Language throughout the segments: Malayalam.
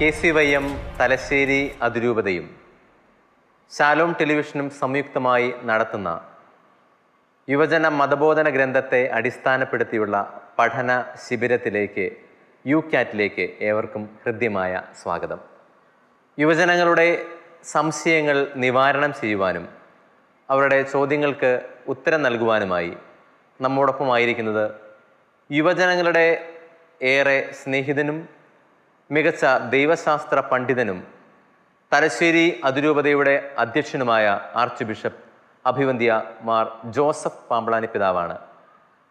K C Y M Thalassery അതിരൂപതയും ശാലോം ടെലിവിഷനും സംയുക്തമായി നടത്തുന്ന യുവജന മതബോധന ഗ്രന്ഥത്തെ അടിസ്ഥാനപ്പെടുത്തിയുള്ള പഠന ശിബിരത്തിലേക്ക് യു ക്യാറ്റിലേക്ക് ഏവർക്കും ഹൃദ്യമായ സ്വാഗതം യുവജനങ്ങളുടെ സംശയങ്ങൾ നിവാരണം ചെയ്യുവാനും അവരുടെ ചോദ്യങ്ങൾക്ക് ഉത്തരം നൽകുവാനുമായി നമ്മോടൊപ്പമായിരിക്കുന്നത് യുവജനങ്ങളുടെ ഏറെ സ്നേഹിതനും മികച്ച ദൈവശാസ്ത്ര പണ്ഡിതനും തലശ്ശേരി അതിരൂപതയുടെ അധ്യക്ഷനുമായ ആർച്ച് ബിഷപ്പ് അഭിവന്ധ്യ മാർ ജോസഫ് പാമ്പളാനി പിതാവാണ്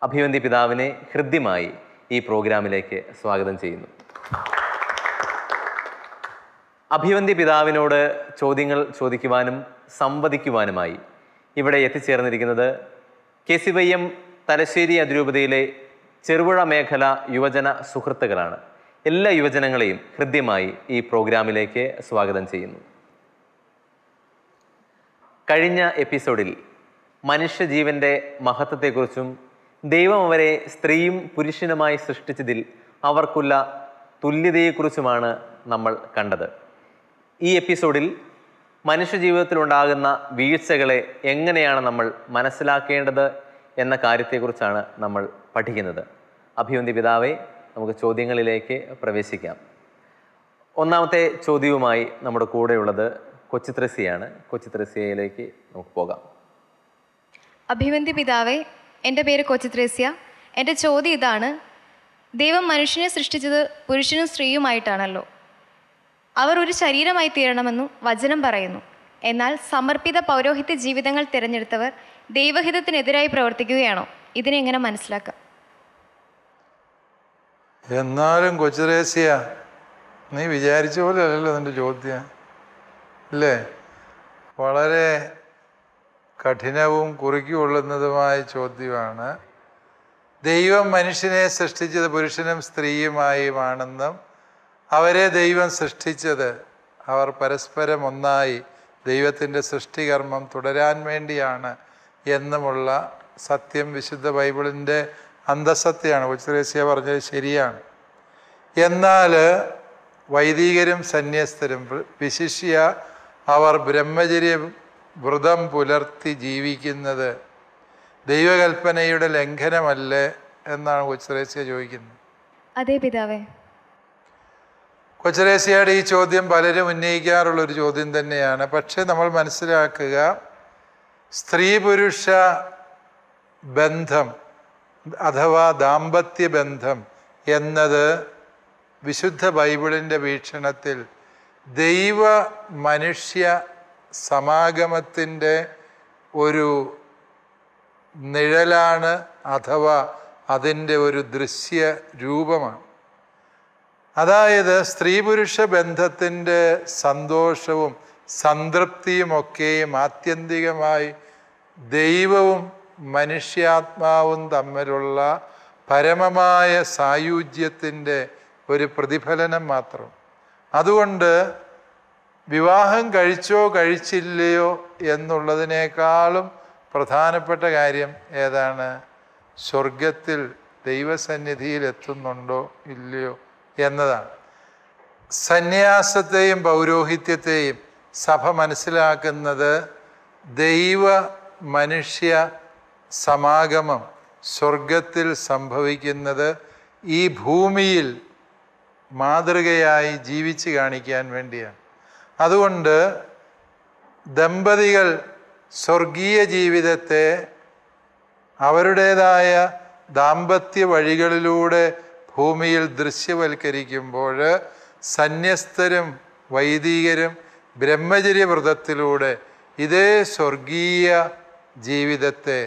അഭിവന്ധ്യ പിതാവിനെ ഹൃദ്യമായി ഈ പ്രോഗ്രാമിലേക്ക് സ്വാഗതം ചെയ്യുന്നു അഭിവന്ധ്യ പിതാവിനോട് ചോദ്യങ്ങൾ ചോദിക്കുവാനും സംവദിക്കുവാനുമായി ഇവിടെ എത്തിച്ചേർന്നിരിക്കുന്നത് K C Y M Thalassery അതിരൂപതയിലെ ചെറുപുഴ മേഖല യുവജന സുഹൃത്തുക്കളാണ് എല്ലാ യുവജനങ്ങളെയും ഹൃദ്യമായി ഈ പ്രോഗ്രാമിലേക്ക് സ്വാഗതം ചെയ്യുന്നു കഴിഞ്ഞ എപ്പിസോഡിൽ മനുഷ്യജീവൻ്റെ മഹത്വത്തെക്കുറിച്ചും ദൈവം അവരെ സ്ത്രീയും പുരുഷനുമായി സൃഷ്ടിച്ചതിൽ അവർക്കുള്ള തുല്യതയെക്കുറിച്ചുമാണ് നമ്മൾ കണ്ടത് ഈ എപ്പിസോഡിൽ മനുഷ്യജീവിതത്തിലുണ്ടാകുന്ന വീഴ്ചകളെ എങ്ങനെയാണ് നമ്മൾ മനസ്സിലാക്കേണ്ടത് എന്ന കാര്യത്തെക്കുറിച്ചാണ് നമ്മൾ പഠിക്കുന്നത് അഭിവന്തി പിതാവേ നമുക്ക് ചോദ്യങ്ങളിലേക്ക് പ്രവേശിക്കാം ഒന്നാമത്തെ ചോദ്യവുമായി നമ്മുടെ കൂടെയുള്ളത് കൊച്ചിത്രസിയാണ് കൊച്ചിത്രസിയയിലേക്ക് നമുക്ക് പോകാം അഭിവന്തി പിതാവേ എൻ്റെ പേര് കൊച്ചിത്രേസ്യ എൻ്റെ ചോദ്യം ഇതാണ് ദൈവം മനുഷ്യനെ സൃഷ്ടിച്ചത് പുരുഷനും സ്ത്രീയുമായിട്ടാണല്ലോ അവർ ഒരു ശരീരമായി തീരണമെന്നു വചനം പറയുന്നു എന്നാൽ സമർപ്പിത പൗരോഹിത്യ ജീവിതങ്ങൾ തിരഞ്ഞെടുത്തവർ ദൈവഹിതത്തിനെതിരായി പ്രവർത്തിക്കുകയാണോ ഇതിനെങ്ങനെ മനസ്സിലാക്കാം എന്നാലും കൊച്ചുരേസിയ നീ വിചാരിച്ച പോലെ അല്ലല്ലോ നിൻ്റെ ചോദ്യം അല്ലേ വളരെ കഠിനവും കുറിക്കൊള്ളുന്നതുമായ ചോദ്യമാണ് ദൈവം മനുഷ്യനെ സൃഷ്ടിച്ചത് പുരുഷനും സ്ത്രീയുമായുമാണെന്നും അവരെ ദൈവം സൃഷ്ടിച്ചത് അവർ പരസ്പരം ഒന്നായി ദൈവത്തിൻ്റെ സൃഷ്ടികർമ്മം തുടരാൻ വേണ്ടിയാണ് എന്നുമുള്ള സത്യം വിശുദ്ധ ബൈബിളിൻ്റെ അന്തസത്യയാണ് കൊച്ചുത്രേസ്യ പറഞ്ഞത് ശരിയാണ് എന്നാൽ വൈദികരും സന്യസ്തരും വിശിഷ്യ അവർ ബ്രഹ്മചര്യ വ്രതം പുലർത്തി ജീവിക്കുന്നത് ദൈവകൽപ്പനയുടെ ലംഘനമല്ലേ എന്നാണ് കൊച്ചുത്രേസ്യ ചോദിക്കുന്നത് അതെ പിതാവേ കൊച്ചുരേശ്യയുടെ ഈ ചോദ്യം പലരും ഉന്നയിക്കാറുള്ള ഒരു ചോദ്യം തന്നെയാണ് പക്ഷേ നമ്മൾ മനസ്സിലാക്കുക സ്ത്രീ പുരുഷ ബന്ധം അഥവാ ദാമ്പത്യബന്ധം എന്നത് വിശുദ്ധ ബൈബിളിൻ്റെ വീക്ഷണത്തിൽ ദൈവ മനുഷ്യ സമാഗമത്തിൻ്റെ ഒരു നിഴലാണ് അഥവാ അതിൻ്റെ ഒരു ദൃശ്യ രൂപമാണ് അതായത് സ്ത്രീ പുരുഷ ബന്ധത്തിൻ്റെ സന്തോഷവും സംതൃപ്തിയുമൊക്കെയും ആത്യന്തികമായി ദൈവവും മനുഷ്യാത്മാവും തമ്മിലുള്ള പരമമായ സായുജ്യത്തിൻ്റെ ഒരു പ്രതിഫലനം മാത്രം അതുകൊണ്ട് വിവാഹം കഴിച്ചോ കഴിച്ചില്ലയോ എന്നുള്ളതിനേക്കാളും പ്രധാനപ്പെട്ട കാര്യം ഏതാണ് സ്വർഗത്തിൽ ദൈവസന്നിധിയിൽ എത്തുന്നുണ്ടോ ഇല്ലയോ എന്നതാണ് സന്യാസത്തെയും പൗരോഹിത്യത്തെയും സഭ മനസ്സിലാക്കുന്നത് ദൈവ മനുഷ്യ സമാഗമം സ്വർഗത്തിൽ സംഭവിക്കുന്നത് ഈ ഭൂമിയിൽ മാതൃകയായി ജീവിച്ച് കാണിക്കാൻ വേണ്ടിയാണ് അതുകൊണ്ട് ദമ്പതികൾ സ്വർഗീയ ജീവിതത്തെ അവരുടേതായ ദാമ്പത്യ വഴികളിലൂടെ ഭൂമിയിൽ ദൃശ്യവൽക്കരിക്കുമ്പോൾ സന്യസ്തരും വൈദികരും ബ്രഹ്മചര്യവ്രതത്തിലൂടെ ഇതേ സ്വർഗീയ ജീവിതത്തെ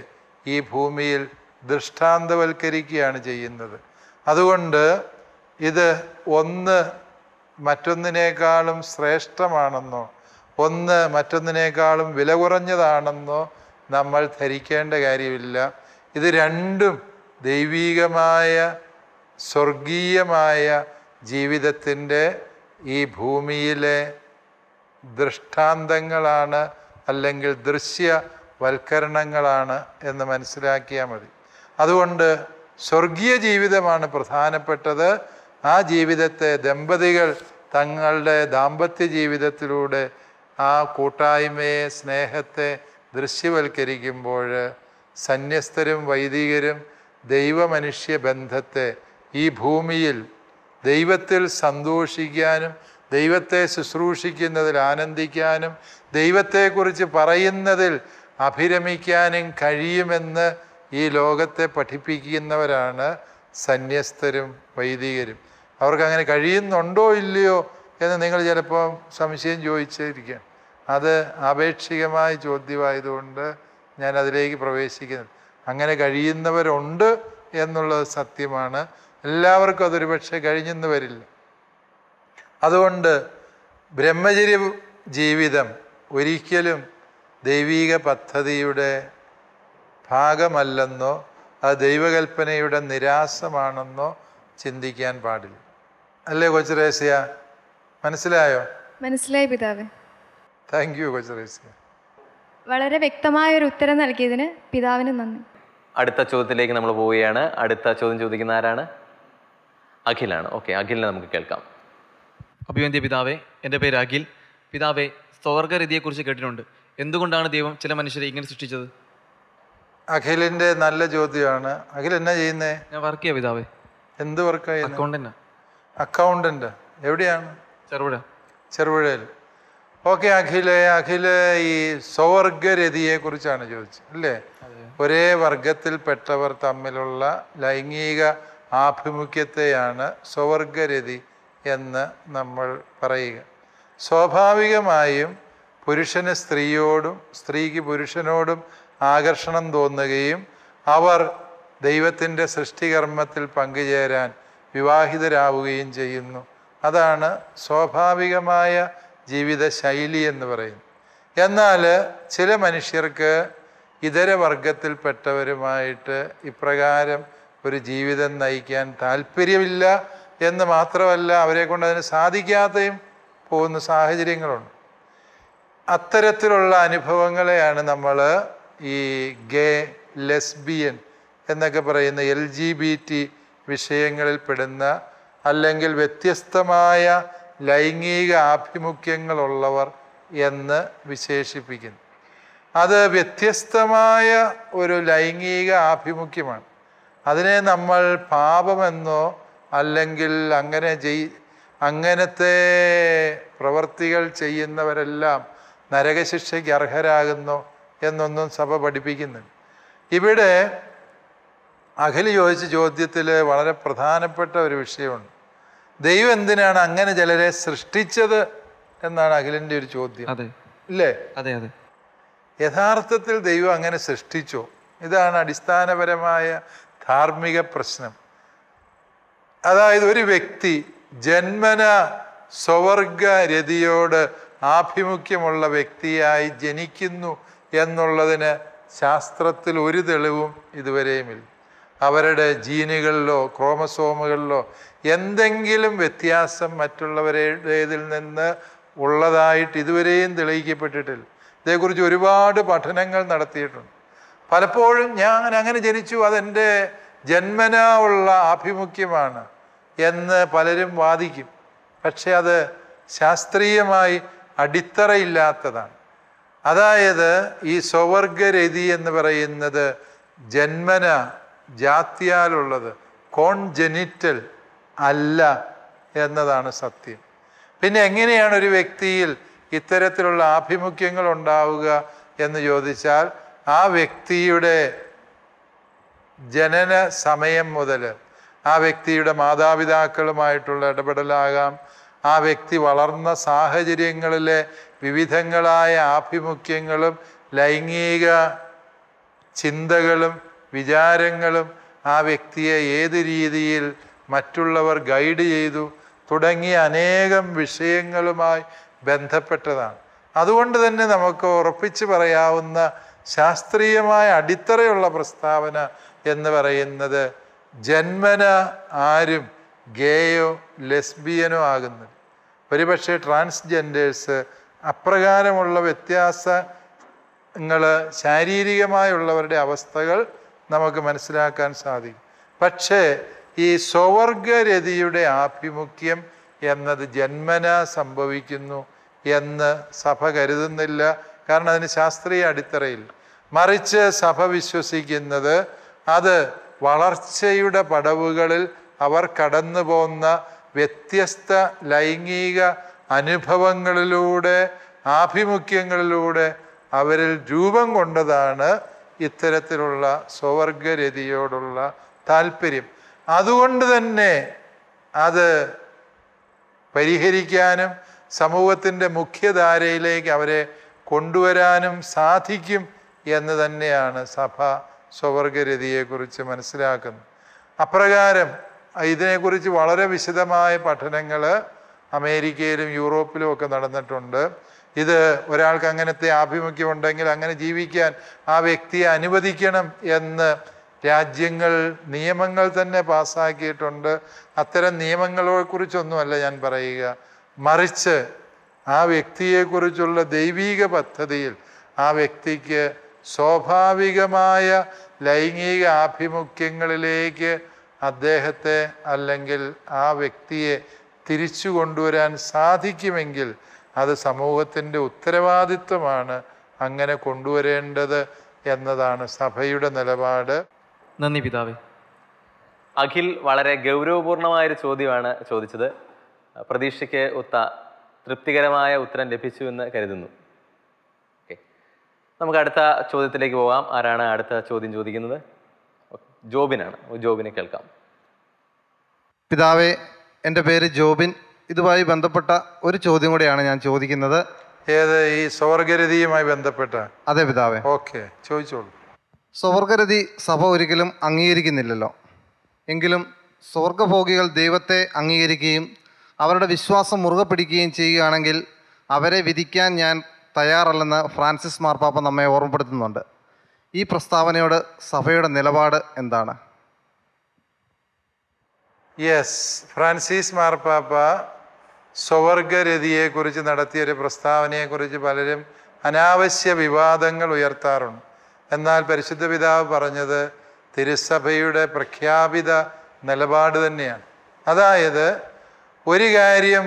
ഈ ഭൂമിയിൽ ദൃഷ്ടാന്തവൽക്കരിക്കുകയാണ് ചെയ്യുന്നത് അതുകൊണ്ട് ഇത് ഒന്ന് മറ്റൊന്നിനേക്കാളും ശ്രേഷ്ഠമാണെന്നോ ഒന്ന് മറ്റൊന്നിനേക്കാളും വില കുറഞ്ഞതാണെന്നോ നമ്മൾ ധരിക്കേണ്ട കാര്യമില്ല ഇത് രണ്ടും ദൈവീകമായ സ്വർഗീയമായ ജീവിതത്തിൻ്റെ ഈ ഭൂമിയിലെ ദൃഷ്ടാന്തങ്ങളാണ് അല്ലെങ്കിൽ ദൃശ്യ വൽക്കരണങ്ങളാണ് എന്ന് മനസ്സിലാക്കിയാൽ മതി അതുകൊണ്ട് സ്വർഗീയ ജീവിതമാണ് പ്രധാനപ്പെട്ടത് ആ ജീവിതത്തെ ദമ്പതികൾ തങ്ങളുടെ ദാമ്പത്യ ജീവിതത്തിലൂടെ ആ കൂട്ടായ്മയെ സ്നേഹത്തെ ദൃശ്യവൽക്കരിക്കുമ്പോൾ സന്യസ്തരും വൈദികരും ദൈവമനുഷ്യ ബന്ധത്തെ ഈ ഭൂമിയിൽ ദൈവത്തിൽ സന്തോഷിക്കാനും ദൈവത്തെ ശുശ്രൂഷിക്കുന്നതിൽ ആനന്ദിക്കാനും ദൈവത്തെക്കുറിച്ച് പറയുന്നതിൽ അഭിരമിക്കാനും കഴിയുമെന്ന് ഈ ലോകത്തെ പഠിപ്പിക്കുന്നവരാണ് സന്യസ്തരും വൈദികരും അവർക്ക് അങ്ങനെ കഴിയുന്നുണ്ടോ ഇല്ലയോ എന്ന് നിങ്ങൾ ചിലപ്പോൾ സംശയം ചോദിച്ചിരിക്കുകയാണ് അത് ആപേക്ഷികമായ ചോദ്യമായതുകൊണ്ട് ഞാൻ അതിലേക്ക് പ്രവേശിക്കുന്നത് അങ്ങനെ കഴിയുന്നവരുണ്ട് എന്നുള്ളത് സത്യമാണ് എല്ലാവർക്കും അതൊരു പക്ഷേ കഴിഞ്ഞെന്ന് വരില്ല അതുകൊണ്ട് ബ്രഹ്മചര്യ ജീവിതം ഒരിക്കലും ദൈവീക പദ്ധതിയുടെ ഭാഗമല്ലെന്നോ അത് ദൈവകൽപ്പനയുടെ നിരാസമാണെന്നോ ചിന്തിക്കാൻ പാടില്ല അല്ലേ കൊച്ചുരേസ്യ മനസ്സിലായോ മനസ്സിലായി പിതാവ് താങ്ക് യു കൊച്ചുരേസ്യ വളരെ വ്യക്തമായ ഒരു ഉത്തരം നൽകിയതിന് പിതാവിന് നന്ദി അടുത്ത ചോദ്യത്തിലേക്ക് നമ്മൾ പോവുകയാണ് അടുത്ത ചോദ്യം ചോദിക്കുന്ന ആരാണ് അഖിലാണ് ഓക്കെ അഖിലിനെ നമുക്ക് കേൾക്കാം അഭിവന്ധ്യ പിതാവേ എൻ്റെ പേര് അഖിൽ പിതാവേ സ്വർഗരതിയെക്കുറിച്ച് കേട്ടിട്ടുണ്ട് എന്തുകൊണ്ടാണ് ദൈവം ചില മനുഷ്യരെ ഇങ്ങനെ സൃഷ്ടിച്ചത് അഖിലിന്റെ നല്ല ചോദ്യമാണ് അഖിൽ എന്നാ ചെയ്യുന്നേ ഞാൻ വർക്ക് ചെയ്യാം പിതാവേ എന്ത് വർക്ക് അക്കൗണ്ടന്റ് അക്കൗണ്ടന്റ് എവിടെയാണ് ചെറുപുഴ ചെറുപുഴയിൽ ഓക്കെ അഖില് അഖില് ഈ സ്വവർഗരതിയെ കുറിച്ചാണ് ചോദിച്ചത് അല്ലേ ഒരേ പെട്ടവർ തമ്മിലുള്ള ലൈംഗിക ആഭിമുഖ്യത്തെയാണ് സ്വവർഗരതി എന്ന് നമ്മൾ പറയുക സ്വാഭാവികമായും പുരുഷന് സ്ത്രീയോടും സ്ത്രീക്ക് പുരുഷനോടും ആകർഷണം തോന്നുകയും അവർ ദൈവത്തിൻ്റെ സൃഷ്ടികർമ്മത്തിൽ പങ്കുചേരാൻ വിവാഹിതരാവുകയും ചെയ്യുന്നു അതാണ് സ്വാഭാവികമായ ജീവിത ശൈലി എന്ന് പറയുന്നത് എന്നാൽ ചില മനുഷ്യർക്ക് ഇതര വർഗത്തിൽപ്പെട്ടവരുമായിട്ട് ഇപ്രകാരം ഒരു ജീവിതം നയിക്കാൻ താല്പര്യമില്ല എന്ന് മാത്രമല്ല അവരെ കൊണ്ട് അതിന് സാധിക്കാതെയും പോകുന്ന സാഹചര്യങ്ങളുണ്ട് അത്തരത്തിലുള്ള അനുഭവങ്ങളെയാണ് നമ്മൾ ഈ ഗേ ലെസ്ബിയൻ എന്നൊക്കെ പറയുന്ന എൽ ജി ബി ടി വിഷയങ്ങളിൽ പെടുന്ന അല്ലെങ്കിൽ വ്യത്യസ്തമായ ലൈംഗിക ആഭിമുഖ്യങ്ങളുള്ളവർ എന്ന് വിശേഷിപ്പിക്കുന്നു അത് വ്യത്യസ്തമായ ഒരു ലൈംഗിക ആഭിമുഖ്യമാണ് അതിനെ നമ്മൾ പാപമെന്നോ അല്ലെങ്കിൽ അങ്ങനെ ചെയ് അങ്ങനത്തെ പ്രവർത്തികൾ ചെയ്യുന്നവരെല്ലാം നരകശിക്ഷയ്ക്ക് അർഹരാകുന്നു എന്നൊന്നും സഭ പഠിപ്പിക്കുന്നുണ്ട് ഇവിടെ അഖിലി ചോദിച്ച ചോദ്യത്തിൽ വളരെ പ്രധാനപ്പെട്ട ഒരു വിഷയമുണ്ട് ദൈവം എന്തിനാണ് അങ്ങനെ ചിലരെ സൃഷ്ടിച്ചത് എന്നാണ് അഖിലിൻ്റെ ഒരു ചോദ്യം ഇല്ലേ അതെ അതെ യഥാർത്ഥത്തിൽ ദൈവം അങ്ങനെ സൃഷ്ടിച്ചോ ഇതാണ് അടിസ്ഥാനപരമായ ധാർമ്മിക പ്രശ്നം അതായത് ഒരു വ്യക്തി ജന്മന സ്വവർഗരതിയോട് ആഭിമുഖ്യമുള്ള വ്യക്തിയായി ജനിക്കുന്നു എന്നുള്ളതിന് ശാസ്ത്രത്തിൽ ഒരു തെളിവും ഇതുവരെയുമില്ല അവരുടെ ജീനുകളിലോ ക്രോമസോമുകളിലോ എന്തെങ്കിലും വ്യത്യാസം മറ്റുള്ളവരുടേതിൽ നിന്ന് ഉള്ളതായിട്ട് ഇതുവരെയും തെളിയിക്കപ്പെട്ടിട്ടില്ല ഇതേക്കുറിച്ച് ഒരുപാട് പഠനങ്ങൾ നടത്തിയിട്ടുണ്ട് പലപ്പോഴും ഞാൻ അങ്ങനെ ജനിച്ചു അതെൻ്റെ ജന്മനാ ഉള്ള ആഭിമുഖ്യമാണ് എന്ന് പലരും വാദിക്കും പക്ഷെ അത് ശാസ്ത്രീയമായി അടിത്തറയില്ലാത്തതാണ് അതായത് ഈ സ്വവർഗരതി എന്ന് പറയുന്നത് ജന്മന ജാത്യാലുള്ളത് കോൺജെനിറ്റൽ അല്ല എന്നതാണ് സത്യം പിന്നെ എങ്ങനെയാണ് ഒരു വ്യക്തിയിൽ ഇത്തരത്തിലുള്ള ആഭിമുഖ്യങ്ങൾ ഉണ്ടാവുക എന്ന് ചോദിച്ചാൽ ആ വ്യക്തിയുടെ ജനന സമയം മുതൽ ആ വ്യക്തിയുടെ മാതാപിതാക്കളുമായിട്ടുള്ള ഇടപെടലാകാം ആ വ്യക്തി വളർന്ന സാഹചര്യങ്ങളിലെ വിവിധങ്ങളായ ആഭിമുഖ്യങ്ങളും ലൈംഗിക ചിന്തകളും വിചാരങ്ങളും ആ വ്യക്തിയെ ഏത് രീതിയിൽ മറ്റുള്ളവർ ഗൈഡ് ചെയ്തു തുടങ്ങിയ അനേകം വിഷയങ്ങളുമായി ബന്ധപ്പെട്ടതാണ് അതുകൊണ്ട് തന്നെ നമുക്ക് ഉറപ്പിച്ചു പറയാവുന്ന ശാസ്ത്രീയമായ അടിത്തറയുള്ള പ്രസ്താവന എന്ന് പറയുന്നത് ജന്മന ആരും ഗേയോ ലെസ്ബിയനോ ആകുന്നത് ഒരുപക്ഷെ ട്രാൻസ്ജെൻഡേഴ്സ് അപ്രകാരമുള്ള വ്യത്യാസങ്ങൾ ശാരീരികമായുള്ളവരുടെ അവസ്ഥകൾ നമുക്ക് മനസ്സിലാക്കാൻ സാധിക്കും പക്ഷേ ഈ സ്വവർഗരതിയുടെ ആഭിമുഖ്യം എന്നത് ജന്മന സംഭവിക്കുന്നു എന്ന് സഭ കരുതുന്നില്ല കാരണം അതിന് ശാസ്ത്രീയ അടിത്തറയിൽ മറിച്ച് സഭ വിശ്വസിക്കുന്നത് അത് വളർച്ചയുടെ പടവുകളിൽ അവർ കടന്നു പോകുന്ന വ്യത്യസ്ത ലൈംഗിക അനുഭവങ്ങളിലൂടെ ആഭിമുഖ്യങ്ങളിലൂടെ അവരിൽ രൂപം കൊണ്ടതാണ് ഇത്തരത്തിലുള്ള സ്വവർഗരതിയോടുള്ള താല്പര്യം അതുകൊണ്ട് തന്നെ അത് പരിഹരിക്കാനും സമൂഹത്തിൻ്റെ മുഖ്യധാരയിലേക്ക് അവരെ കൊണ്ടുവരാനും സാധിക്കും എന്ന് തന്നെയാണ് സഭ സ്വവർഗരതിയെക്കുറിച്ച് മനസ്സിലാക്കുന്നത് അപ്രകാരം ഇതിനെക്കുറിച്ച് വളരെ വിശദമായ പഠനങ്ങൾ അമേരിക്കയിലും യൂറോപ്പിലും ഒക്കെ നടന്നിട്ടുണ്ട് ഇത് ഒരാൾക്ക് അങ്ങനത്തെ ആഭിമുഖ്യം ഉണ്ടെങ്കിൽ അങ്ങനെ ജീവിക്കാൻ ആ വ്യക്തിയെ അനുവദിക്കണം എന്ന് രാജ്യങ്ങൾ നിയമങ്ങൾ തന്നെ പാസ്സാക്കിയിട്ടുണ്ട് അത്തരം നിയമങ്ങളെക്കുറിച്ചൊന്നുമല്ല ഞാൻ പറയുക മറിച്ച് ആ വ്യക്തിയെക്കുറിച്ചുള്ള ദൈവീക പദ്ധതിയിൽ ആ വ്യക്തിക്ക് സ്വാഭാവികമായ ലൈംഗിക ആഭിമുഖ്യങ്ങളിലേക്ക് അദ്ദേഹത്തെ അല്ലെങ്കിൽ ആ വ്യക്തിയെ തിരിച്ചു കൊണ്ടുവരാൻ സാധിക്കുമെങ്കിൽ അത് സമൂഹത്തിൻ്റെ ഉത്തരവാദിത്വമാണ് അങ്ങനെ കൊണ്ടുവരേണ്ടത് എന്നതാണ് സഭയുടെ നിലപാട് നന്ദി പിതാവ് അഖിൽ വളരെ ഗൗരവപൂർണമായൊരു ചോദ്യമാണ് ചോദിച്ചത് പ്രതീക്ഷയ്ക്ക് ഒത്ത തൃപ്തികരമായ ഉത്തരം ലഭിച്ചു എന്ന് കരുതുന്നു നമുക്ക് അടുത്ത ചോദ്യത്തിലേക്ക് പോകാം ആരാണ് അടുത്ത ചോദ്യം ചോദിക്കുന്നത് ജോബിനാണ് ജോബിനെ കേൾക്കാം പിതാവേ എൻ്റെ പേര് ജോബിൻ ഇതുമായി ബന്ധപ്പെട്ട ഒരു ചോദ്യം കൂടിയാണ് ഞാൻ ചോദിക്കുന്നത് ഏത് ഈ സ്വർഗരതിയുമായി ബന്ധപ്പെട്ട അതെ പിതാവേ ഓക്കെ ചോദിച്ചോളൂ സ്വർഗരതി സഭ ഒരിക്കലും അംഗീകരിക്കുന്നില്ലല്ലോ എങ്കിലും സ്വർഗഭോഗികൾ ദൈവത്തെ അംഗീകരിക്കുകയും അവരുടെ വിശ്വാസം മുറുകെ പിടിക്കുകയും ചെയ്യുകയാണെങ്കിൽ അവരെ വിധിക്കാൻ ഞാൻ തയ്യാറല്ലെന്ന് ഫ്രാൻസിസ് മാർപ്പാപ്പ നമ്മെ ഓർമ്മപ്പെടുത്തുന്നുണ്ട് ഈ പ്രസ്താവനയോട് സഭയുടെ നിലപാട് എന്താണ് യെസ് ഫ്രാൻസിസ് മാർപ്പാപ്പ സ്വവർഗരതിയെക്കുറിച്ച് നടത്തിയ ഒരു പ്രസ്താവനയെക്കുറിച്ച് പലരും അനാവശ്യ വിവാദങ്ങൾ ഉയർത്താറുണ്ട് എന്നാൽ പരിശുദ്ധ പിതാവ് പറഞ്ഞത് തിരുസഭയുടെ പ്രഖ്യാപിത നിലപാട് തന്നെയാണ് അതായത് ഒരു കാര്യം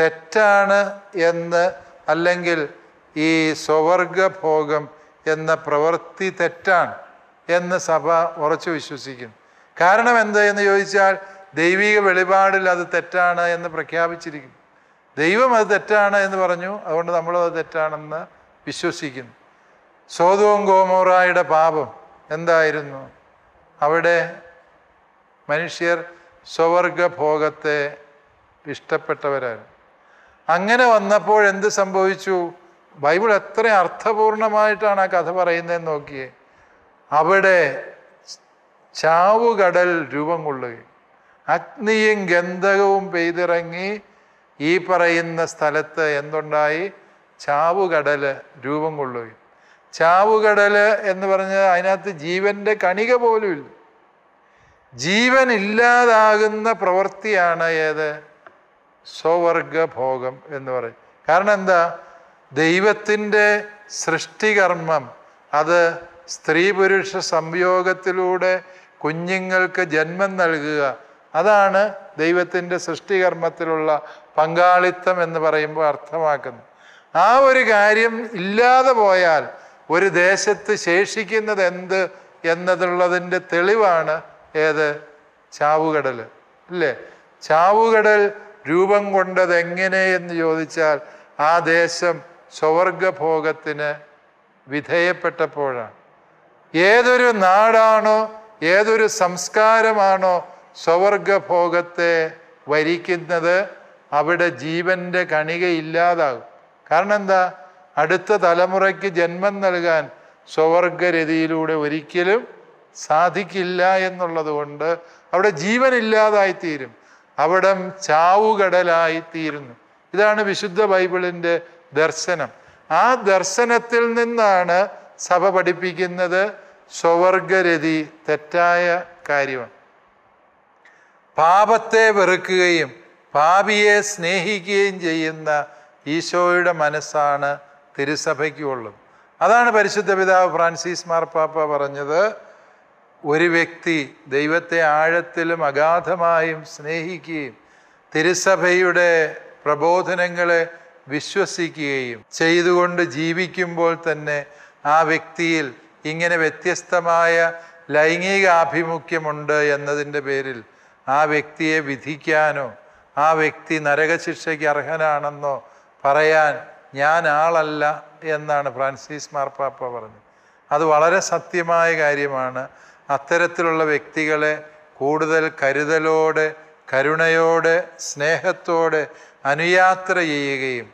തെറ്റാണ് എന്ന് അല്ലെങ്കിൽ ഈ സ്വവർഗഭോഗം എന്ന പ്രവൃത്തി തെറ്റാണ് എന്ന് സഭ ഉറച്ചു വിശ്വസിക്കുന്നു കാരണം എന്ത് എന്ന് ചോദിച്ചാൽ ദൈവിക വെളിപാടിൽ അത് തെറ്റാണ് എന്ന് പ്രഖ്യാപിച്ചിരിക്കുന്നു ദൈവം അത് തെറ്റാണ് എന്ന് പറഞ്ഞു അതുകൊണ്ട് നമ്മളും അത് തെറ്റാണെന്ന് വിശ്വസിക്കുന്നു സോതവും ഗോമോറായുടെ പാപം എന്തായിരുന്നു അവിടെ മനുഷ്യർ സ്വവർഗഭോഗത്തെ ഇഷ്ടപ്പെട്ടവരായിരുന്നു അങ്ങനെ വന്നപ്പോൾ എന്ത് സംഭവിച്ചു ബൈബിൾ എത്ര അർത്ഥപൂർണമായിട്ടാണ് ആ കഥ പറയുന്നതെന്ന് നോക്കിയേ അവിടെ ചാവുകടൽ രൂപം കൊള്ളുകയും അഗ്നിയും ഗന്ധകവും പെയ്തിറങ്ങി ഈ പറയുന്ന സ്ഥലത്ത് എന്തുണ്ടായി ചാവുകടൽ രൂപം കൊള്ളുകയും ചാവുകടൽ എന്ന് പറഞ്ഞാൽ അതിനകത്ത് ജീവൻ്റെ കണിക ഇല്ല ജീവൻ ഇല്ലാതാകുന്ന പ്രവൃത്തിയാണ് ഏത് സ്വവർഗഭോഗം എന്ന് പറയും കാരണം എന്താ ദൈവത്തിൻ്റെ സൃഷ്ടികർമ്മം അത് സ്ത്രീ പുരുഷ സംയോഗത്തിലൂടെ കുഞ്ഞുങ്ങൾക്ക് ജന്മം നൽകുക അതാണ് ദൈവത്തിൻ്റെ സൃഷ്ടികർമ്മത്തിലുള്ള പങ്കാളിത്തം എന്ന് പറയുമ്പോൾ അർത്ഥമാക്കുന്നു ആ ഒരു കാര്യം ഇല്ലാതെ പോയാൽ ഒരു ദേശത്ത് ശേഷിക്കുന്നത് എന്ത് എന്നതുള്ളതിൻ്റെ തെളിവാണ് ഏത് ചാവുകടൽ അല്ലേ ചാവുകടൽ രൂപം കൊണ്ടത് എങ്ങനെ എന്ന് ചോദിച്ചാൽ ആ ദേശം സ്വവർഗഭോഗത്തിന് വിധേയപ്പെട്ടപ്പോഴാണ് ഏതൊരു നാടാണോ ഏതൊരു സംസ്കാരമാണോ സ്വവർഗഭോഗത്തെ വരിക്കുന്നത് അവിടെ ജീവൻ്റെ കണികയില്ലാതാകും കാരണം എന്താ അടുത്ത തലമുറയ്ക്ക് ജന്മം നൽകാൻ സ്വവർഗരതിയിലൂടെ ഒരിക്കലും സാധിക്കില്ല എന്നുള്ളത് കൊണ്ട് അവിടെ ജീവനില്ലാതായിത്തീരും അവിടം ചാവുകടലായിത്തീരുന്നു ഇതാണ് വിശുദ്ധ ബൈബിളിൻ്റെ ദർശനം ആ ദർശനത്തിൽ നിന്നാണ് സഭ പഠിപ്പിക്കുന്നത് സ്വവർഗരതി തെറ്റായ കാര്യമാണ് പാപത്തെ വെറുക്കുകയും പാപിയെ സ്നേഹിക്കുകയും ചെയ്യുന്ന ഈശോയുടെ മനസ്സാണ് തിരുസഭയ്ക്കുള്ളത് അതാണ് പരിശുദ്ധ പിതാവ് ഫ്രാൻസിസ് മാർപ്പാപ്പ പറഞ്ഞത് ഒരു വ്യക്തി ദൈവത്തെ ആഴത്തിലും അഗാധമായും സ്നേഹിക്കുകയും തിരുസഭയുടെ പ്രബോധനങ്ങളെ വിശ്വസിക്കുകയും ചെയ്തുകൊണ്ട് ജീവിക്കുമ്പോൾ തന്നെ ആ വ്യക്തിയിൽ ഇങ്ങനെ വ്യത്യസ്തമായ ലൈംഗിക ആഭിമുഖ്യമുണ്ട് എന്നതിൻ്റെ പേരിൽ ആ വ്യക്തിയെ വിധിക്കാനോ ആ വ്യക്തി നരകശിക്ഷയ്ക്ക് അർഹനാണെന്നോ പറയാൻ ഞാൻ ആളല്ല എന്നാണ് ഫ്രാൻസിസ് മാർപ്പാപ്പ പറഞ്ഞത് അത് വളരെ സത്യമായ കാര്യമാണ് അത്തരത്തിലുള്ള വ്യക്തികളെ കൂടുതൽ കരുതലോടെ കരുണയോടെ സ്നേഹത്തോടെ അനുയാത്ര ചെയ്യുകയും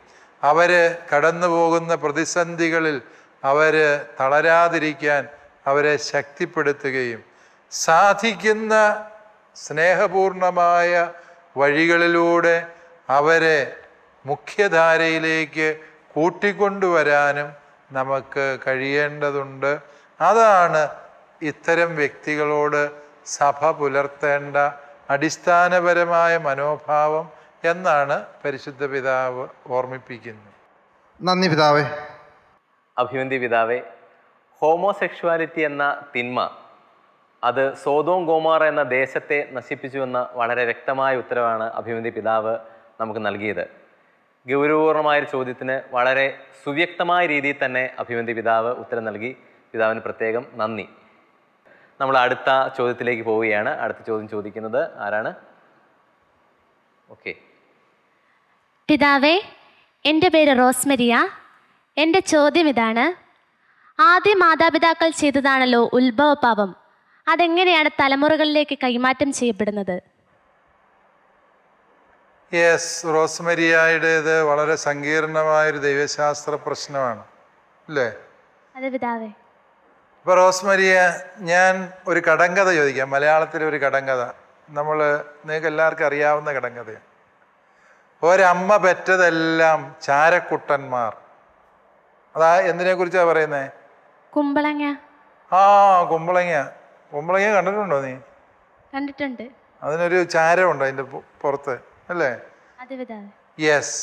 അവർ കടന്നു പോകുന്ന പ്രതിസന്ധികളിൽ അവർ തളരാതിരിക്കാൻ അവരെ ശക്തിപ്പെടുത്തുകയും സാധിക്കുന്ന സ്നേഹപൂർണമായ വഴികളിലൂടെ അവരെ മുഖ്യധാരയിലേക്ക് കൂട്ടിക്കൊണ്ടുവരാനും നമുക്ക് കഴിയേണ്ടതുണ്ട് അതാണ് ഇത്തരം വ്യക്തികളോട് സഭ പുലർത്തേണ്ട അടിസ്ഥാനപരമായ മനോഭാവം എന്നാണ് പരിശുദ്ധ പിതാവ് ഓർമ്മിപ്പിക്കുന്നത് നന്ദി പിതാവേ അഭിവന്തി പിതാവേ ഹോമോസെക്ഷുവാലിറ്റി എന്ന തിന്മ അത് സോതോം ഗോമാർ എന്ന ദേശത്തെ നശിപ്പിച്ചുവെന്ന വളരെ വ്യക്തമായ ഉത്തരവാണ് അഭിമന്തി പിതാവ് നമുക്ക് നൽകിയത് ഗൗരവപൂർണമായൊരു ചോദ്യത്തിന് വളരെ സുവ്യക്തമായ രീതിയിൽ തന്നെ അഭിമന്തി പിതാവ് ഉത്തരം നൽകി പിതാവിന് പ്രത്യേകം നന്ദി നമ്മൾ അടുത്ത ചോദ്യത്തിലേക്ക് പോവുകയാണ് അടുത്ത ചോദ്യം ചോദിക്കുന്നത് ആരാണ് ഓക്കെ പിതാവേ എൻ്റെ പേര് റോസ്മരിയ എൻ്റെ ചോദ്യം ഇതാണ് ആദ്യ മാതാപിതാക്കൾ ചെയ്തതാണല്ലോ ഉത്ഭവപാപം അതെങ്ങനെയാണ് തലമുറകളിലേക്ക് കൈമാറ്റം ചെയ്യപ്പെടുന്നത് യെസ് റോസ്മരിയായുടേത് വളരെ സങ്കീർണമായൊരു ദൈവശാസ്ത്ര പ്രശ്നമാണ് അല്ലേ അതെ പിതാവേ ഇപ്പോൾ റോസ്മരിയ ഞാൻ ഒരു കടങ്കഥ ചോദിക്കാം മലയാളത്തിലെ ഒരു കടങ്കഥ നമ്മൾ നിങ്ങൾക്ക് എല്ലാവർക്കും അറിയാവുന്ന കടങ്കഥയാണ് ഒരമ്മ പെറ്റതെല്ലാം ചാരക്കുട്ടന്മാർ അതാ എന്തിനെ കുറിച്ചാ പറയുന്നേ കുമ്പളങ്ങ ആ കുമ്പളങ്ങ കുമ്പളങ്ങ കണ്ടിട്ടുണ്ടോ നീ കണ്ടിട്ടുണ്ട് അതിനൊരു ചാരമുണ്ട് അതിന്റെ പുറത്ത് അല്ലേ യെസ്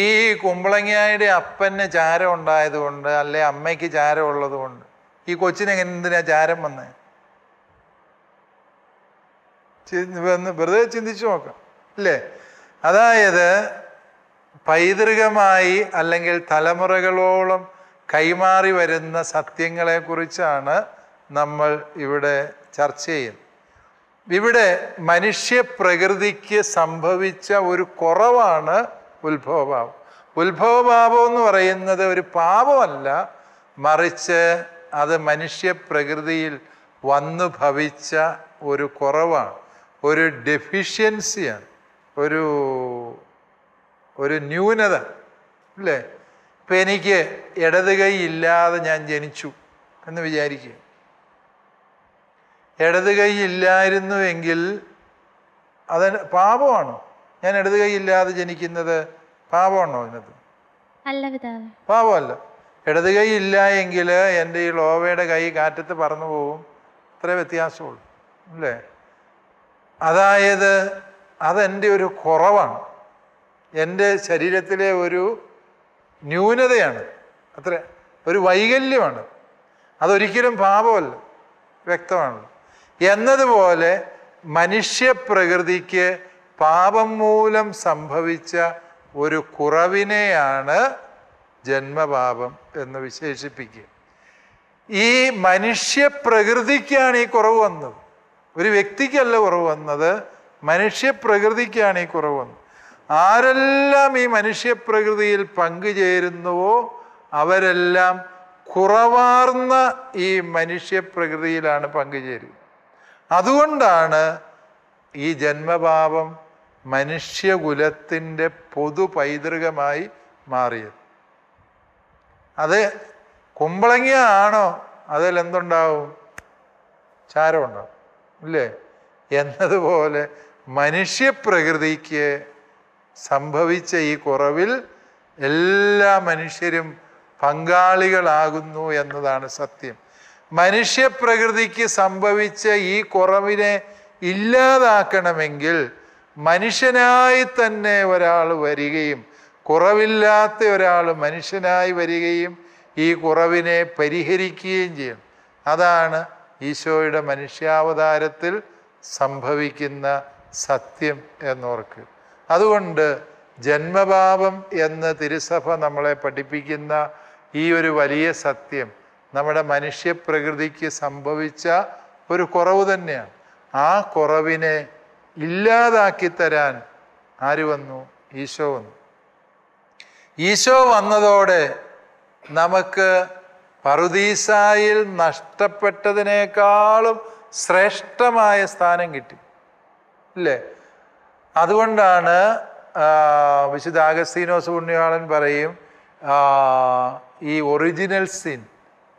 ഈ കുമ്പളങ്ങയുടെ അപ്പന് ചാരം കൊണ്ട് അല്ലെ അമ്മയ്ക്ക് ചാരം കൊണ്ട് ഈ കൊച്ചിന് എന്തിനാ ചാരം വന്നേ വെറുതെ ചിന്തിച്ചു നോക്കാം അല്ലേ അതായത് പൈതൃകമായി അല്ലെങ്കിൽ തലമുറകളോളം കൈമാറി വരുന്ന സത്യങ്ങളെക്കുറിച്ചാണ് നമ്മൾ ഇവിടെ ചർച്ച ചെയ്യുന്നത് ഇവിടെ മനുഷ്യപ്രകൃതിക്ക് സംഭവിച്ച ഒരു കുറവാണ് ഉത്ഭവഭാവം ഉത്ഭവഭാവം എന്ന് പറയുന്നത് ഒരു പാപമല്ല മറിച്ച് അത് മനുഷ്യപ്രകൃതിയിൽ വന്നു ഭവിച്ച ഒരു കുറവാണ് ഒരു ഡെഫിഷ്യൻസിയാണ് ഒരു ഒരു ന്യൂനത അല്ലേ ഇപ്പം എനിക്ക് ഇടത് കൈ ഇല്ലാതെ ഞാൻ ജനിച്ചു എന്ന് വിചാരിക്കുക ഇടത് കൈ ഇല്ലായിരുന്നു എങ്കിൽ അത് പാപമാണോ ഞാൻ ഇടത് കൈ ഇല്ലാതെ ജനിക്കുന്നത് പാപമാണോ അതിനകത്ത് പാപമല്ല ഇടത് കൈ ഇല്ല എങ്കിൽ എൻ്റെ ഈ ലോവയുടെ കൈ കാറ്റത്ത് പറന്നു പോകും അത്ര വ്യത്യാസമുള്ളൂ അല്ലേ അതായത് അതെൻ്റെ ഒരു കുറവാണ് എൻ്റെ ശരീരത്തിലെ ഒരു ന്യൂനതയാണ് അത്ര ഒരു വൈകല്യമാണ് അതൊരിക്കലും പാപമല്ല വ്യക്തമാണ് എന്നതുപോലെ മനുഷ്യപ്രകൃതിക്ക് പാപം മൂലം സംഭവിച്ച ഒരു കുറവിനെയാണ് ജന്മപാപം എന്ന് വിശേഷിപ്പിക്കുക ഈ മനുഷ്യപ്രകൃതിക്കാണ് ഈ കുറവ് വന്നത് ഒരു വ്യക്തിക്കല്ല കുറവ് വന്നത് മനുഷ്യപ്രകൃതിക്കാണ് ഈ കുറവ് ആരെല്ലാം ഈ മനുഷ്യപ്രകൃതിയിൽ പങ്കുചേരുന്നുവോ അവരെല്ലാം കുറവാർന്ന ഈ മനുഷ്യപ്രകൃതിയിലാണ് പങ്കുചേരുക അതുകൊണ്ടാണ് ഈ ജന്മഭാവം മനുഷ്യകുലത്തിൻ്റെ പൊതു പൈതൃകമായി മാറിയത് അത് കുമ്പളങ്ങിയ ആണോ അതിൽ എന്തുണ്ടാവും ചാരമുണ്ടാവും ഇല്ലേ എന്നതുപോലെ മനുഷ്യപ്രകൃതിക്ക് സംഭവിച്ച ഈ കുറവിൽ എല്ലാ മനുഷ്യരും പങ്കാളികളാകുന്നു എന്നതാണ് സത്യം മനുഷ്യപ്രകൃതിക്ക് സംഭവിച്ച ഈ കുറവിനെ ഇല്ലാതാക്കണമെങ്കിൽ മനുഷ്യനായി തന്നെ ഒരാൾ വരികയും കുറവില്ലാത്ത ഒരാൾ മനുഷ്യനായി വരികയും ഈ കുറവിനെ പരിഹരിക്കുകയും ചെയ്യും അതാണ് ഈശോയുടെ മനുഷ്യാവതാരത്തിൽ സംഭവിക്കുന്ന സത്യം എന്നോർക്ക് അതുകൊണ്ട് ജന്മഭാവം എന്ന് തിരുസഭ നമ്മളെ പഠിപ്പിക്കുന്ന ഈ ഒരു വലിയ സത്യം നമ്മുടെ മനുഷ്യപ്രകൃതിക്ക് സംഭവിച്ച ഒരു കുറവ് തന്നെയാണ് ആ കുറവിനെ ഇല്ലാതാക്കി തരാൻ ആര് വന്നു ഈശോ വന്നു ഈശോ വന്നതോടെ നമുക്ക് പറുദീസായിൽ നഷ്ടപ്പെട്ടതിനേക്കാളും ശ്രേഷ്ഠമായ സ്ഥാനം കിട്ടി അല്ലേ അതുകൊണ്ടാണ് വിശുദ്ധ ആഗസ്തീനോസ് പുണ്യാളൻ പറയും ഈ ഒറിജിനൽ സിൻ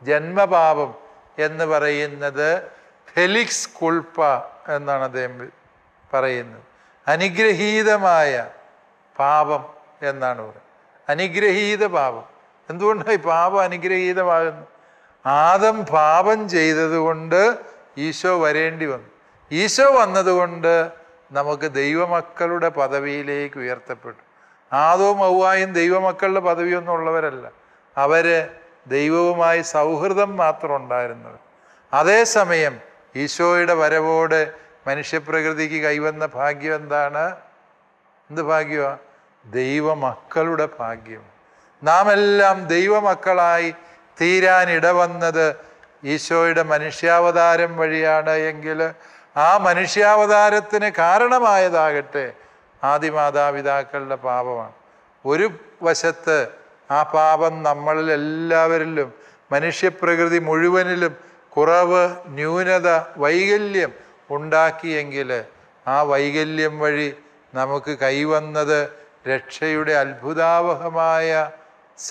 ജന്മപാപം എന്ന് പറയുന്നത് ഫെലിക്സ് കുൾപ്പ എന്നാണ് അദ്ദേഹം പറയുന്നത് അനുഗ്രഹീതമായ പാപം എന്നാണ് പറയുന്നത് അനുഗ്രഹീത പാപം എന്തുകൊണ്ടാണ് ഈ പാപം അനുഗ്രഹീതമാകുന്നു ആദം പാപം ചെയ്തതുകൊണ്ട് ഈശോ വരേണ്ടി വന്നു ഈശോ വന്നതുകൊണ്ട് നമുക്ക് ദൈവമക്കളുടെ പദവിയിലേക്ക് ഉയർത്തപ്പെട്ടു ആദവും ഔവായും ദൈവമക്കളുടെ പദവിയൊന്നും ഉള്ളവരല്ല അവർ ദൈവവുമായി സൗഹൃദം മാത്രം ഉണ്ടായിരുന്നത് അതേസമയം ഈശോയുടെ വരവോട് മനുഷ്യപ്രകൃതിക്ക് കൈവന്ന ഭാഗ്യം എന്താണ് എന്ത് ഭാഗ്യമാണ് ദൈവമക്കളുടെ ഭാഗ്യം നാം എല്ലാം ദൈവമക്കളായി തീരാനിടവന്നത് ഈശോയുടെ മനുഷ്യാവതാരം വഴിയാണ് എങ്കിൽ ആ മനുഷ്യാവതാരത്തിന് കാരണമായതാകട്ടെ ആദിമാതാപിതാക്കളുടെ പാപമാണ് ഒരു വശത്ത് ആ പാപം നമ്മളിൽ എല്ലാവരിലും മനുഷ്യപ്രകൃതി മുഴുവനിലും കുറവ് ന്യൂനത വൈകല്യം ഉണ്ടാക്കിയെങ്കിൽ ആ വൈകല്യം വഴി നമുക്ക് കൈവന്നത് രക്ഷയുടെ അത്ഭുതാവഹമായ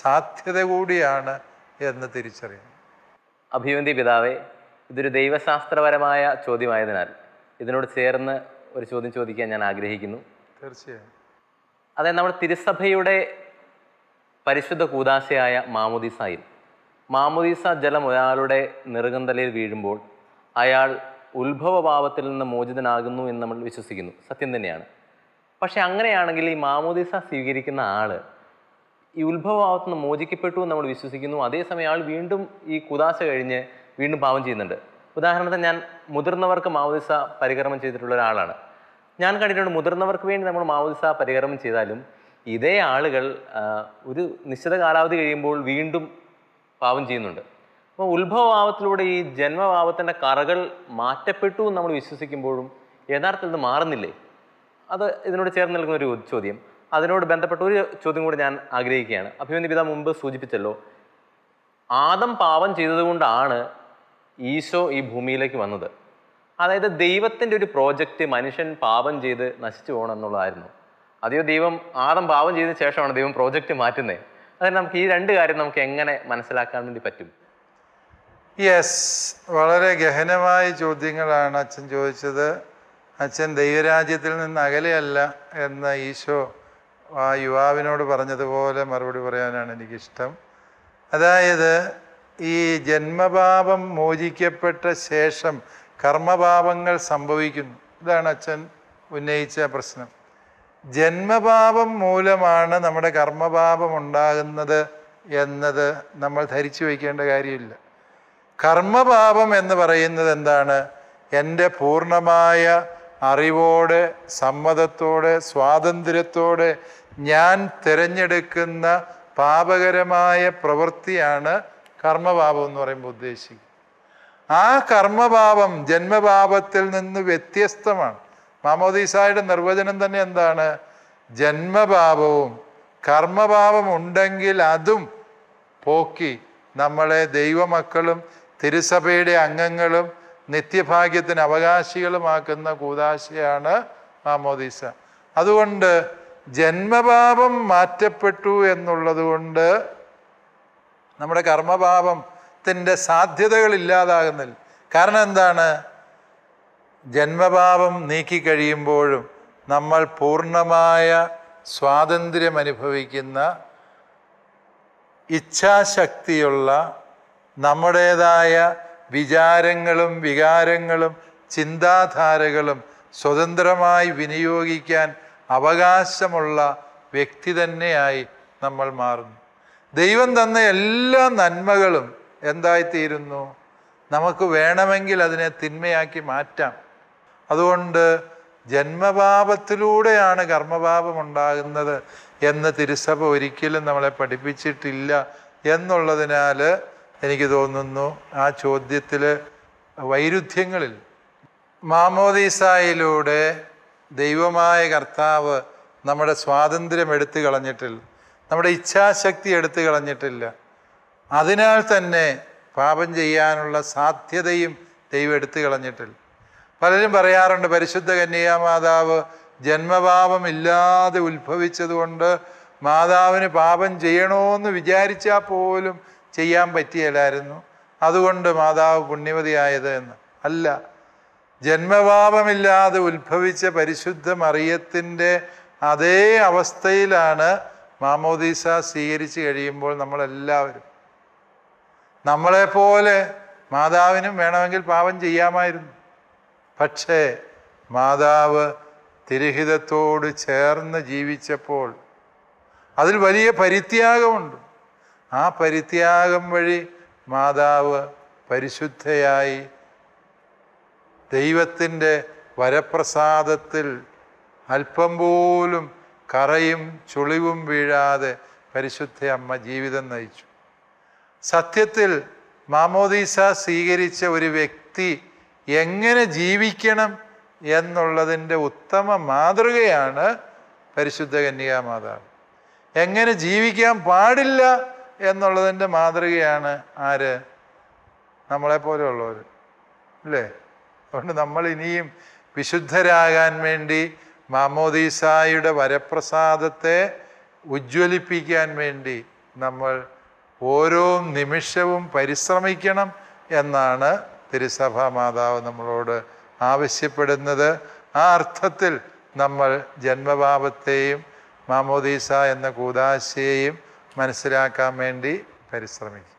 സാധ്യത കൂടിയാണ് എന്ന് തിരിച്ചറിയാം അഭിവന്തി പിതാവേ ഇതൊരു ദൈവശാസ്ത്രപരമായ ചോദ്യമായതിനാൽ ഇതിനോട് ചേർന്ന് ഒരു ചോദ്യം ചോദിക്കാൻ ഞാൻ ആഗ്രഹിക്കുന്നു തീർച്ചയായും അതായത് നമ്മൾ തിരുസഭയുടെ പരിശുദ്ധ കൂതാശയായ മാമുദീസായിൽ മാമുദീസ ജലം ഒരാളുടെ നിറുകന്തലയിൽ വീഴുമ്പോൾ അയാൾ ഉത്ഭവഭാവത്തിൽ നിന്ന് മോചിതനാകുന്നു എന്ന് നമ്മൾ വിശ്വസിക്കുന്നു സത്യം തന്നെയാണ് പക്ഷെ അങ്ങനെയാണെങ്കിൽ ഈ മാമുദീസ സ്വീകരിക്കുന്ന ആള് ഈ ഉത്ഭവഭാവത്തു നിന്ന് മോചിക്കപ്പെട്ടു എന്ന് നമ്മൾ വിശ്വസിക്കുന്നു അതേസമയം ആൾ വീണ്ടും ഈ കുദാശ കഴിഞ്ഞ് വീണ്ടും പാവം ചെയ്യുന്നുണ്ട് ഉദാഹരണത്തിന് ഞാൻ മുതിർന്നവർക്ക് മാവോദിസ പരികർമ്മം ചെയ്തിട്ടുള്ള ഒരാളാണ് ഞാൻ കണ്ടിട്ടുണ്ട് മുതിർന്നവർക്ക് വേണ്ടി നമ്മൾ മാവോദിസ പരികർമ്മം ചെയ്താലും ഇതേ ആളുകൾ ഒരു നിശ്ചിത കാലാവധി കഴിയുമ്പോൾ വീണ്ടും പാവം ചെയ്യുന്നുണ്ട് അപ്പോൾ ഉത്ഭവഭാവത്തിലൂടെ ഈ ജന്മഭാവത്തിൻ്റെ കറകൾ മാറ്റപ്പെട്ടു എന്ന് നമ്മൾ വിശ്വസിക്കുമ്പോഴും യഥാർത്ഥത്തിൽ ഇത് മാറുന്നില്ലേ അത് ഇതിനോട് ചേർന്ന് നിൽക്കുന്ന ഒരു ചോദ്യം അതിനോട് ബന്ധപ്പെട്ട ഒരു ചോദ്യം കൂടി ഞാൻ ആഗ്രഹിക്കുകയാണ് അഭിമന്യപിത മുമ്പ് സൂചിപ്പിച്ചല്ലോ ആദം പാപം ചെയ്തതുകൊണ്ടാണ് ഈശോ ഈ ഭൂമിയിലേക്ക് വന്നത് അതായത് ദൈവത്തിൻ്റെ ഒരു പ്രോജക്റ്റ് മനുഷ്യൻ പാപം ചെയ്ത് നശിച്ചു പോകണം എന്നുള്ളതായിരുന്നു അതെയോ ദൈവം ആദം പാപം ചെയ്തതിന് ശേഷമാണ് ദൈവം പ്രോജക്റ്റ് മാറ്റുന്നത് അതായത് നമുക്ക് ഈ രണ്ട് കാര്യം നമുക്ക് എങ്ങനെ മനസ്സിലാക്കാൻ വേണ്ടി പറ്റും യെസ് വളരെ ഗഹനമായ ചോദ്യങ്ങളാണ് അച്ഛൻ ചോദിച്ചത് അച്ഛൻ ദൈവരാജ്യത്തിൽ നിന്ന് അകലെയല്ല എന്ന ഈശോ ആ യുവാവിനോട് പറഞ്ഞതുപോലെ മറുപടി പറയാനാണ് എനിക്കിഷ്ടം അതായത് ഈ ജന്മപാപം മോചിക്കപ്പെട്ട ശേഷം കർമ്മപാപങ്ങൾ സംഭവിക്കുന്നു ഇതാണ് അച്ഛൻ ഉന്നയിച്ച പ്രശ്നം ജന്മപാപം മൂലമാണ് നമ്മുടെ കർമ്മപാപം ഉണ്ടാകുന്നത് എന്നത് നമ്മൾ ധരിച്ചു വയ്ക്കേണ്ട കാര്യമില്ല കർമ്മപാപം എന്ന് പറയുന്നത് എന്താണ് എൻ്റെ പൂർണ്ണമായ അറിവോടെ സമ്മതത്തോടെ സ്വാതന്ത്ര്യത്തോടെ ഞാൻ തിരഞ്ഞെടുക്കുന്ന പാപകരമായ പ്രവൃത്തിയാണ് കർമ്മപാപം എന്ന് പറയുമ്പോൾ ഉദ്ദേശിക്കുന്നത് ആ കർമ്മപാപം ജന്മപാപത്തിൽ നിന്ന് വ്യത്യസ്തമാണ് മാമോദീസായുടെ നിർവചനം തന്നെ എന്താണ് ജന്മപാപവും കർമ്മപാപം ഉണ്ടെങ്കിൽ അതും പോക്കി നമ്മളെ ദൈവമക്കളും തിരുസഭയുടെ അംഗങ്ങളും നിത്യഭാഗ്യത്തിന് അവകാശികളുമാക്കുന്ന കൂതാശയാണ് മാമോദീസ അതുകൊണ്ട് ജന്മപാപം മാറ്റപ്പെട്ടു എന്നുള്ളത് കൊണ്ട് നമ്മുടെ കർമ്മപാപത്തിൻ്റെ സാധ്യതകൾ ഇല്ലാതാകുന്നില്ല കാരണം എന്താണ് ജന്മപാപം നീക്കിക്കഴിയുമ്പോഴും നമ്മൾ പൂർണ്ണമായ സ്വാതന്ത്ര്യം അനുഭവിക്കുന്ന ഇച്ഛാശക്തിയുള്ള നമ്മുടേതായ വിചാരങ്ങളും വികാരങ്ങളും ചിന്താധാരകളും സ്വതന്ത്രമായി വിനിയോഗിക്കാൻ അവകാശമുള്ള വ്യക്തി തന്നെയായി നമ്മൾ മാറുന്നു ദൈവം തന്ന എല്ലാ നന്മകളും എന്തായിത്തീരുന്നു നമുക്ക് വേണമെങ്കിൽ അതിനെ തിന്മയാക്കി മാറ്റാം അതുകൊണ്ട് ജന്മപാപത്തിലൂടെയാണ് കർമ്മപാപം ഉണ്ടാകുന്നത് എന്ന് തിരുസഭ ഒരിക്കലും നമ്മളെ പഠിപ്പിച്ചിട്ടില്ല എന്നുള്ളതിനാൽ എനിക്ക് തോന്നുന്നു ആ ചോദ്യത്തിൽ വൈരുദ്ധ്യങ്ങളിൽ മാമോദീസായിലൂടെ ദൈവമായ കർത്താവ് നമ്മുടെ സ്വാതന്ത്ര്യം എടുത്തു കളഞ്ഞിട്ടില്ല നമ്മുടെ ഇച്ഛാശക്തി എടുത്തു കളഞ്ഞിട്ടില്ല അതിനാൽ തന്നെ പാപം ചെയ്യാനുള്ള സാധ്യതയും ദൈവം എടുത്തു കളഞ്ഞിട്ടില്ല പലരും പറയാറുണ്ട് പരിശുദ്ധ കന്യാമാതാവ് ജന്മപാപം ഇല്ലാതെ ഉത്ഭവിച്ചതുകൊണ്ട് മാതാവിന് പാപം ചെയ്യണമെന്ന് വിചാരിച്ചാൽ പോലും ചെയ്യാൻ പറ്റിയല്ലായിരുന്നു അതുകൊണ്ട് മാതാവ് പുണ്യവതിയായത് എന്ന് അല്ല ജന്മപാപമില്ലാതെ ഉത്ഭവിച്ച പരിശുദ്ധ മറിയത്തിൻ്റെ അതേ അവസ്ഥയിലാണ് മാമോദീസ സ്വീകരിച്ചു കഴിയുമ്പോൾ നമ്മളെല്ലാവരും നമ്മളെപ്പോലെ മാതാവിനും വേണമെങ്കിൽ പാപം ചെയ്യാമായിരുന്നു പക്ഷേ മാതാവ് തിരഹിതത്തോട് ചേർന്ന് ജീവിച്ചപ്പോൾ അതിൽ വലിയ പരിത്യാഗമുണ്ട് ആ പരിത്യാഗം വഴി മാതാവ് പരിശുദ്ധയായി ദൈവത്തിൻ്റെ വരപ്രസാദത്തിൽ അല്പം പോലും കറയും ചുളിവും വീഴാതെ പരിശുദ്ധ അമ്മ ജീവിതം നയിച്ചു സത്യത്തിൽ മാമോദീസ സ്വീകരിച്ച ഒരു വ്യക്തി എങ്ങനെ ജീവിക്കണം എന്നുള്ളതിൻ്റെ ഉത്തമ മാതൃകയാണ് പരിശുദ്ധ കന്യകാ മാതാവ് എങ്ങനെ ജീവിക്കാൻ പാടില്ല എന്നുള്ളതിൻ്റെ മാതൃകയാണ് ആര് നമ്മളെപ്പോലെയുള്ളവർ അല്ലേ അതുകൊണ്ട് നമ്മൾ ഇനിയും വിശുദ്ധരാകാൻ വേണ്ടി മാമോദീസായുടെ വരപ്രസാദത്തെ ഉജ്ജ്വലിപ്പിക്കാൻ വേണ്ടി നമ്മൾ ഓരോ നിമിഷവും പരിശ്രമിക്കണം എന്നാണ് തിരുസഭാ മാതാവ് നമ്മളോട് ആവശ്യപ്പെടുന്നത് ആ അർത്ഥത്തിൽ നമ്മൾ ജന്മഭാവത്തെയും മാമോദീസ എന്ന കൂതാശയെയും മനസ്സിലാക്കാൻ വേണ്ടി പരിശ്രമിക്കും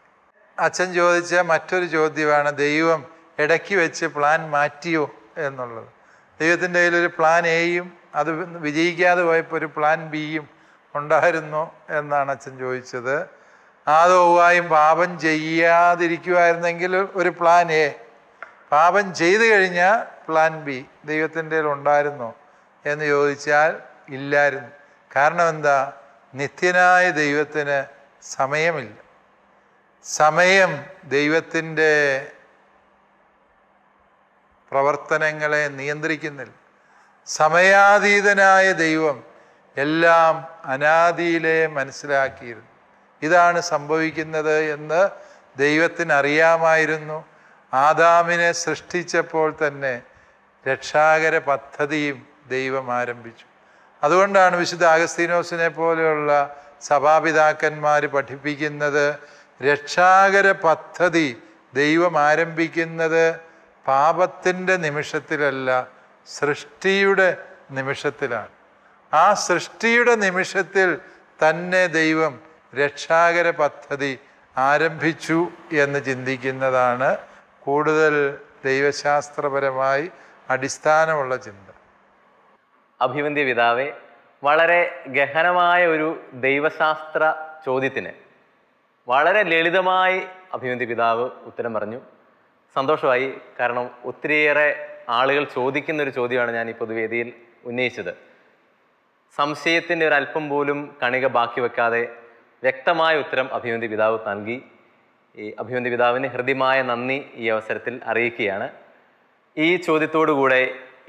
അച്ഛൻ ചോദിച്ച മറ്റൊരു ചോദ്യമാണ് ദൈവം ഇടയ്ക്ക് വെച്ച് പ്ലാൻ മാറ്റിയോ എന്നുള്ളത് ദൈവത്തിൻ്റെ കയ്യിലൊരു പ്ലാൻ എയും അത് വിജയിക്കാതെ പോയപ്പോൾ ഒരു പ്ലാൻ ബിയും ഉണ്ടായിരുന്നോ എന്നാണ് അച്ഛൻ ചോദിച്ചത് ആദോവായും പാപം ചെയ്യാതിരിക്കുമായിരുന്നെങ്കിൽ ഒരു പ്ലാൻ എ പാപം ചെയ്തു കഴിഞ്ഞാൽ പ്ലാൻ ബി ദൈവത്തിൻ്റെ ഉണ്ടായിരുന്നോ എന്ന് ചോദിച്ചാൽ ഇല്ലായിരുന്നു കാരണം എന്താ നിത്യനായ ദൈവത്തിന് സമയമില്ല സമയം ദൈവത്തിൻ്റെ പ്രവർത്തനങ്ങളെ നിയന്ത്രിക്കുന്നില്ല സമയാതീതനായ ദൈവം എല്ലാം അനാദിയിലെ മനസ്സിലാക്കിയിരുന്നു ഇതാണ് സംഭവിക്കുന്നത് എന്ന് ദൈവത്തിന് അറിയാമായിരുന്നു ആദാമിനെ സൃഷ്ടിച്ചപ്പോൾ തന്നെ രക്ഷാകര പദ്ധതിയും ദൈവം ആരംഭിച്ചു അതുകൊണ്ടാണ് വിശുദ്ധ ആഗസ്തീനോസിനെ പോലെയുള്ള സഭാപിതാക്കന്മാർ പഠിപ്പിക്കുന്നത് രക്ഷാകര പദ്ധതി ദൈവം ആരംഭിക്കുന്നത് പാപത്തിൻ്റെ നിമിഷത്തിലല്ല സൃഷ്ടിയുടെ നിമിഷത്തിലാണ് ആ സൃഷ്ടിയുടെ നിമിഷത്തിൽ തന്നെ ദൈവം രക്ഷാകര പദ്ധതി ആരംഭിച്ചു എന്ന് ചിന്തിക്കുന്നതാണ് കൂടുതൽ ദൈവശാസ്ത്രപരമായി അടിസ്ഥാനമുള്ള ചിന്ത അഭിവന്ധ്യ പിതാവെ വളരെ ഗഹനമായ ഒരു ദൈവശാസ്ത്ര ചോദ്യത്തിന് വളരെ ലളിതമായി അഭിവന്ധ്യ പിതാവ് ഉത്തരം പറഞ്ഞു സന്തോഷമായി കാരണം ഒത്തിരിയേറെ ആളുകൾ ചോദിക്കുന്ന ഒരു ചോദ്യമാണ് ഞാൻ ഈ പൊതുവേദിയിൽ ഉന്നയിച്ചത് സംശയത്തിൻ്റെ അല്പം പോലും കണിക ബാക്കി വെക്കാതെ വ്യക്തമായ ഉത്തരം അഭിമന്തി പിതാവ് നൽകി ഈ അഭിമന്തി പിതാവിന് ഹൃദ്യമായ നന്ദി ഈ അവസരത്തിൽ അറിയിക്കുകയാണ് ഈ ചോദ്യത്തോടുകൂടെ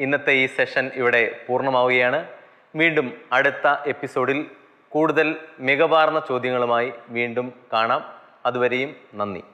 ഇന്നത്തെ ഈ സെഷൻ ഇവിടെ പൂർണ്ണമാവുകയാണ് വീണ്ടും അടുത്ത എപ്പിസോഡിൽ കൂടുതൽ മികവാർന്ന ചോദ്യങ്ങളുമായി വീണ്ടും കാണാം അതുവരെയും നന്ദി